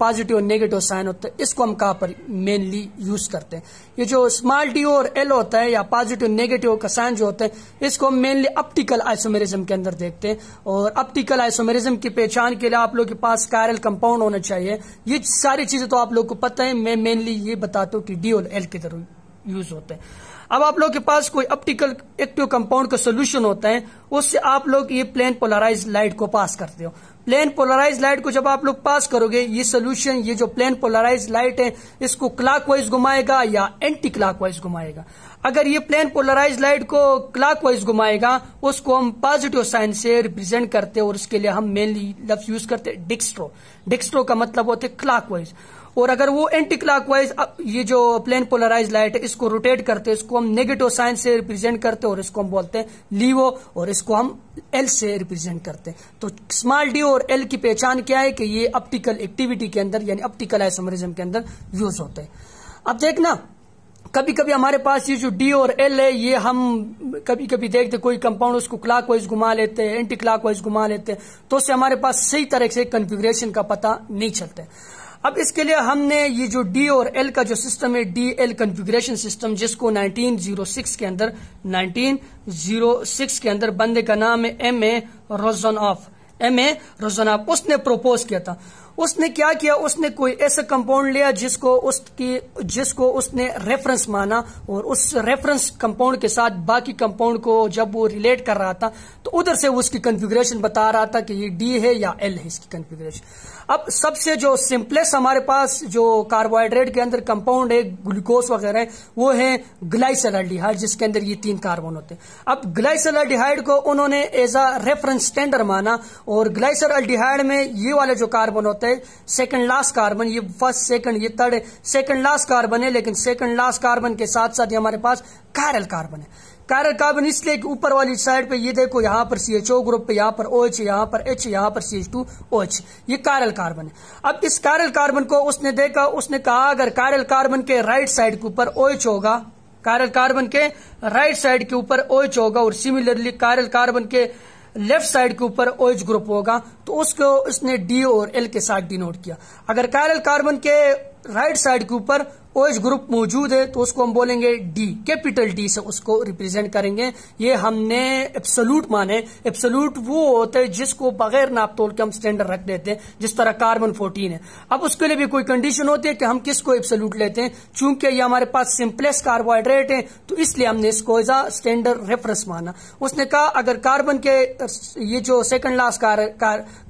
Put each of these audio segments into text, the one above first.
positive और negative sign होता है इसको हम कहा पर मेनली यूज करते हैं ये जो स्मॉल डी और एल होता है या पॉजिटिव नेगेटिव का साइन जो होता है इसको हम मेनली ऑप्टिकल आइसोमेरिज्म के अंदर देखते हैं और ऑप्टिकल आइसोमेरिज्म की पहचान के लिए आप लोग के पास कायरल कंपाउंड होना चाहिए ये सारी चीजें तो आप लोग को पता है मैं मेनली ये बताता हूँ कि डी और एल की जरूर यूज होते हैं अब आप लोग के पास कोई ऑप्टिकल एक्टिव कंपाउंड का सोल्यूशन होता है उससे आप लोग ये प्लेन पोलराइज लाइट को पास करते हो प्लेन पोलराइज लाइट को जब आप लोग पास करोगे ये सोल्यूशन ये जो प्लेन पोलराइज लाइट है इसको क्लॉकवाइज घुमाएगा या एंटी क्लॉकवाइज घुमाएगा अगर ये प्लेन पोलराइज लाइट को क्लॉकवाइज घुमाएगा उसको हम पॉजिटिव साइन से रिप्रेजेंट करते हैं और उसके लिए हम मेनली लफ्ज यूज करते हैं डिक्स्ट्रो डिक्स्ट्रो का मतलब होता है क्लॉकवाइज और अगर वो एंटी क्लॉकवाइज ये जो प्लेन पोलराइज लाइट है इसको रोटेट करते हैं इसको हम नेगेटिव साइन से रिप्रेजेंट करते और इसको हम बोलते हैं लीवो और इसको हम एल से रिप्रेजेंट करते हैं तो स्मॉल डी और एल की पहचान क्या है कि ये ऑप्टिकल एक्टिविटी के अंदर यानी ऑप्टिकल आइसोमरिज्म के अंदर यूज होते हैं अब देखना कभी कभी हमारे पास ये जो डी और एल है ये हम कभी कभी देखते कोई कंपाउंड उसको क्लाक वाइज घुमा लेते हैं एंटी क्लाक वाइज घुमा लेते हैं तो उससे हमारे पास सही तरह से कन्फिग्रेशन का पता नहीं चलता है अब इसके लिए हमने ये जो डी और एल का जो सिस्टम है डी एल कन्फिग्रेशन सिस्टम जिसको 1906 के अंदर 1906 के अंदर बंदे का नाम है M A Rosanoff M A ऑफ उसने प्रोपोज किया था उसने क्या किया उसने कोई ऐसा कंपाउंड लिया जिसको उसकी जिसको उसने रेफरेंस माना और उस रेफरेंस कंपाउंड के साथ बाकी कंपाउंड को जब वो रिलेट कर रहा था तो उधर से उसकी कन्फिग्रेशन बता रहा था कि ये डी है या एल है इसकी कन्फिग्रेशन अब सबसे जो सिंपलेस्ट हमारे पास जो कार्बोहाइड्रेट के अंदर कंपाउंड है ग्लूकोस वगैरह है वो है ग्लाइसलाइडिहाइड जिसके अंदर ये तीन कार्बन होते हैं अब ग्लाइसलाइडिहाइड को उन्होंने एज अ रेफरेंस स्टैंडर्ड माना और ग्लाइसलाइडिहाइड में ये वाले जो कार्बन होते हैं सेकंड लास्ट कार्बन ये फर्स्ट सेकंड ये थर्ड सेकंड लास्ट कार्बन है लेकिन सेकंड लास्ट कार्बन के साथ साथ ये हमारे पास कायरल कार्बन है कायरल कार्बन इसलिए कि ऊपर वाली साइड पे ये देखो यहां पर सी एच ओ ग्रुप पे यहां पर ओ एच यहां पर एच यहां पर C H two O H ये कायरल कार्बन है अब इस कायरल कार्बन को उसने देखा उसने कहा अगर कायरल कार्बन के राइट साइड के ऊपर ओ एच होगा कायरल कार्बन के राइट साइड के ऊपर ओ एच होगा और सिमिलरली कायरल कार्बन के लेफ्ट साइड के ऊपर ओएच ग्रुप होगा तो उसको इसने डी और एल के साथ डिनोट किया अगर कायरल कार्बन के राइट साइड के ऊपर ओ एच ग्रुप मौजूद है तो उसको हम बोलेंगे डी कैपिटल डी से उसको रिप्रेजेंट करेंगे ये हमने एप्सोलूट माने एप्सोलूट वो होता है जिसको बगैर नाप तोल के हम स्टैंडर्ड रख देते हैं जिस तरह कार्बन फोर्टीन है अब उसके लिए भी कोई कंडीशन होती है कि हम किसको एप्सोलूट लेते हैं चूंकि ये हमारे पास सिंपलेस कार्बोहाइड्रेट है तो इसलिए हमने इसको एज आ स्टैंडर्ड रेफरेंस माना उसने कहा अगर कार्बन के ये जो सेकंड लास्ट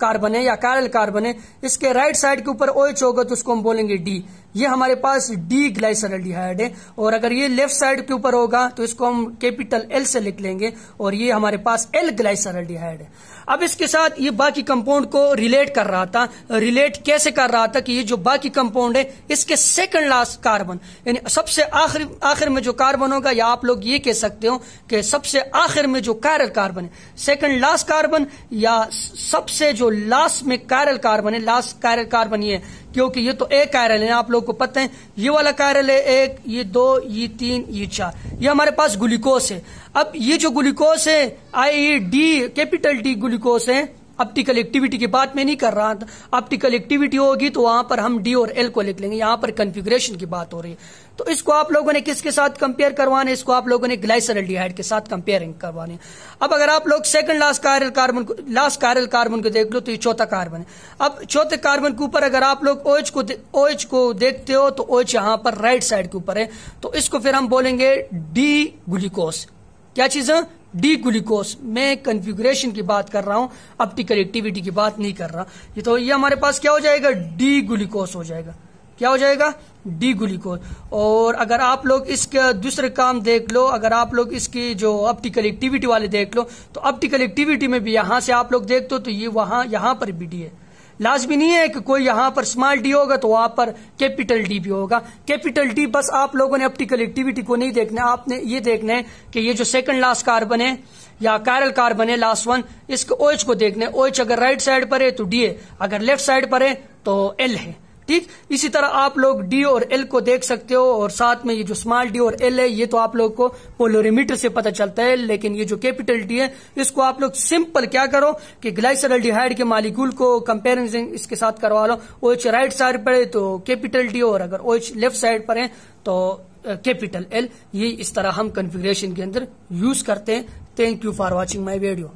कार्बन है या कारल कार्बन है इसके राइट साइड के ऊपर ओ एच होगा तो उसको हम बोलेंगे डी ये हमारे पास डी ग्लाइसरल्डिहाइड है और अगर ये लेफ्ट साइड के ऊपर होगा तो इसको हम कैपिटल एल से लिख लेंगे और ये हमारे पास एल ग्लाइसरल्डिहाइड है अब इसके साथ ये बाकी कंपाउंड को रिलेट कर रहा था रिलेट कैसे कर रहा था कि ये जो बाकी कंपाउंड है इसके सेकंड लास्ट कार्बन यानी सबसे आखिर आखिर में जो कार्बन होगा या आप लोग ये कह सकते हो कि सबसे आखिर में जो कायरल कार्बन है सेकंड लास्ट कार्बन या सबसे जो लास्ट में कारल कार्बन है लास्ट कारल कार्बन ये क्योंकि ये तो एक कार्यालय है आप लोगों को पता है ये वाला कार्यालय एक ये दो ये तीन ये चार ये हमारे पास ग्लूकोस है अब ये जो ग्लूकोस है I D e capital D glucose है ऑप्टिकल एक्टिविटी की बात मैं नहीं कर रहा ऑप्टिकल एक्टिविटी होगी तो वहां पर हम डी और एल को लिख लेंगे यहां पर कंफिग्रेशन की बात हो रही है तो इसको आप लोगों ने किसके साथ कंपेयर करवाने इसको आप लोगों ने ग्लाइसर डिहाइड के साथ कंपेयरिंग करवाने अब अगर आप लोग सेकंड लास्ट कायरल कार्बन को लास्ट कारल कार्बन को देख लो तो ये चौथा कार्बन है अब चौथे कार्बन के ऊपर अगर आप लोग ओएच OH को ओएच OH को देखते हो तो ओएच OH यहां पर राइट साइड के ऊपर है तो इसको फिर हम बोलेंगे डी ग्लूकोस क्या चीज है डी ग्लूकोज मैं कन्फिग्रेशन की बात कर रहा हूं ऑप्टिकल एक्टिविटी की बात नहीं कर रहा ये तो ये हमारे पास क्या हो जाएगा डी ग्लूकोज हो जाएगा क्या हो जाएगा डी ग्लूकोज और अगर आप लोग इसका दूसरे काम देख लो अगर आप लोग इसकी जो ऑप्टिकल एक्टिविटी वाले देख लो तो ऑप्टिकल एक्टिविटी में भी यहां से आप लोग देख दो तो ये वहां यहां पर भी डी है लाजमी नहीं है कि कोई यहां पर स्मॉल डी होगा तो वहां पर कैपिटल डी भी होगा कैपिटल डी बस आप लोगों ने ऑप्टिकल एक्टिविटी को नहीं देखना आपने ये देखना है कि ये जो सेकंड लास्ट कार्बन है या कैरल कार्बन है लास्ट वन इसके ओएच को देखना है ओएच अगर राइट साइड पर है तो डी है अगर लेफ्ट साइड पर है तो एल है ठीक इसी तरह आप लोग डी और एल को देख सकते हो और साथ में ये जो स्मॉल डी और एल है ये तो आप लोग को पोलोरीमीटर से पता चलता है लेकिन ये जो कैपिटल डी है इसको आप लोग सिंपल क्या करो कि ग्लाइसरल डिहाइड के मालिकूल को कंपेरिजन इसके साथ करवा लो ओ एच राइट साइड पर है तो कैपिटल डी और अगर ओ एच लेफ्ट साइड पर है तो कैपिटल एल ये इस तरह हम कन्फिग्रेशन के अंदर यूज करते हैं thank you for watching my video